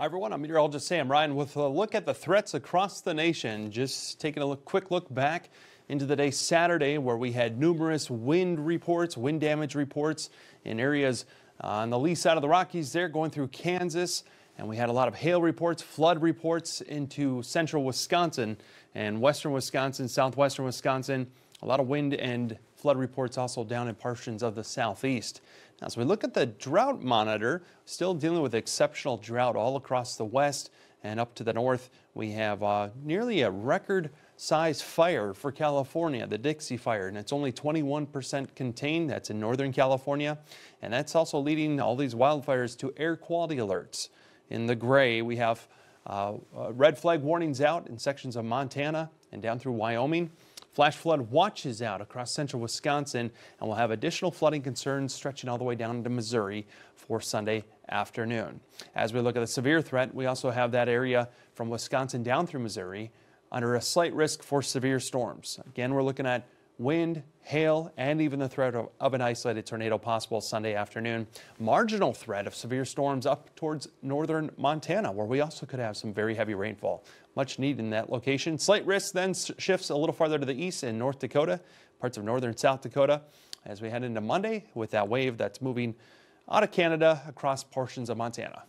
Hi, everyone. I'm meteorologist Sam Ryan with a look at the threats across the nation. Just taking a look, quick look back into the day Saturday, where we had numerous wind reports, wind damage reports in areas uh, on the lee side of the Rockies there, going through Kansas. And we had a lot of hail reports, flood reports into central Wisconsin and western Wisconsin, southwestern Wisconsin. A lot of wind and flood reports also down in portions of the southeast. Now, as we look at the drought monitor, still dealing with exceptional drought all across the west and up to the north. We have uh, nearly a record size fire for California, the Dixie Fire, and it's only 21% contained. That's in Northern California. And that's also leading all these wildfires to air quality alerts. In the gray, we have uh, uh, red flag warnings out in sections of Montana and down through Wyoming. Flash flood watches out across central Wisconsin, and we'll have additional flooding concerns stretching all the way down into Missouri for Sunday afternoon. As we look at the severe threat, we also have that area from Wisconsin down through Missouri under a slight risk for severe storms. Again, we're looking at wind, hail, and even the threat of an isolated tornado possible Sunday afternoon. Marginal threat of severe storms up towards northern Montana, where we also could have some very heavy rainfall. Much need in that location. Slight risk then shifts a little farther to the east in North Dakota, parts of northern South Dakota, as we head into Monday with that wave that's moving out of Canada across portions of Montana.